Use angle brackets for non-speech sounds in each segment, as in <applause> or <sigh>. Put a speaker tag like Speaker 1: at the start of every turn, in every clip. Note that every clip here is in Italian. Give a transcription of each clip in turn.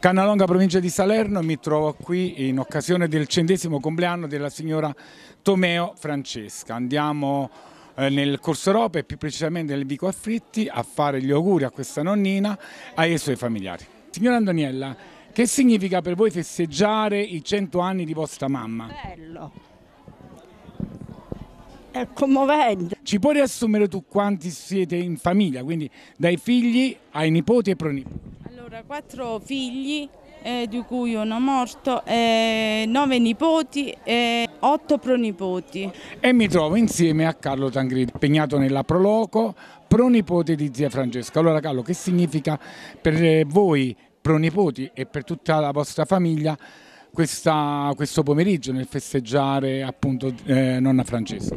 Speaker 1: Cannalonga, provincia di Salerno, mi trovo qui in occasione del centesimo compleanno della signora Tomeo Francesca. Andiamo eh, nel Corso Europa e più precisamente nel Vico Affritti a fare gli auguri a questa nonnina e ai suoi familiari. Signora Antoniella, che significa per voi festeggiare i cento anni di vostra mamma? Bello. È commovente. Ci puoi riassumere tu quanti siete in famiglia, quindi dai figli ai nipoti e pronipoti?
Speaker 2: Allora, quattro figli, eh, di cui uno morto, eh, nove nipoti e otto
Speaker 1: pronipoti. E mi trovo insieme a Carlo Tangridi, impegnato nella Proloco, pronipote di zia Francesca. Allora Carlo, che significa per eh, voi pronipoti e per tutta la vostra famiglia questa, questo pomeriggio nel festeggiare appunto eh, nonna Francesca?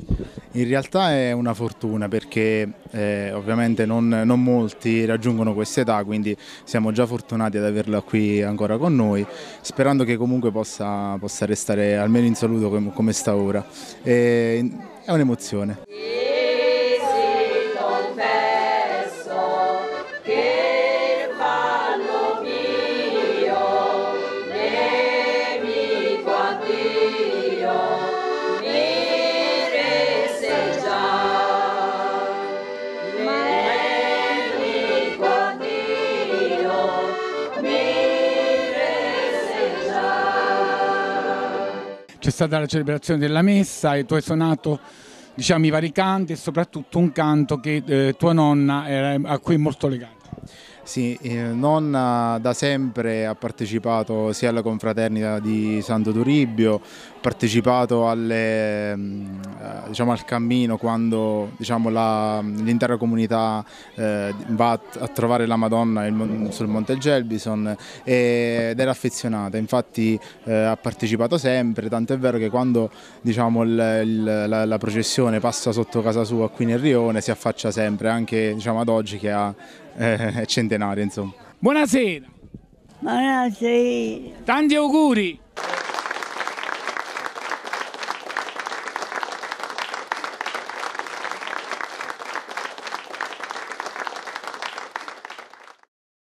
Speaker 2: In realtà è una fortuna perché eh, ovviamente non, non, molti raggiungono questa età, quindi siamo già fortunati ad averla qui ancora con noi, sperando che comunque possa, possa restare almeno in saluto come, come sta ora. E, è un'emozione.
Speaker 1: c'è stata la celebrazione della messa e tu hai suonato diciamo, i vari canti e soprattutto un canto che eh, tua nonna era, a cui è molto legata.
Speaker 2: Sì, eh, nonna eh, da sempre ha partecipato sia alla confraternita di Santo Turibio, ha partecipato alle, mm, eh, diciamo, al cammino quando diciamo, l'intera comunità eh, va a trovare la Madonna il, sul Monte Gelbison eh, ed era affezionata, infatti eh, ha partecipato sempre, tanto è vero che quando diciamo, il, il, la, la, processione passa sotto casa sua qui nel Rione si affaccia sempre, anche diciamo, ad oggi che ha eh, <laughs> centenario centenario, insomma.
Speaker 1: Buonasera. Buonasera. Tanti auguri.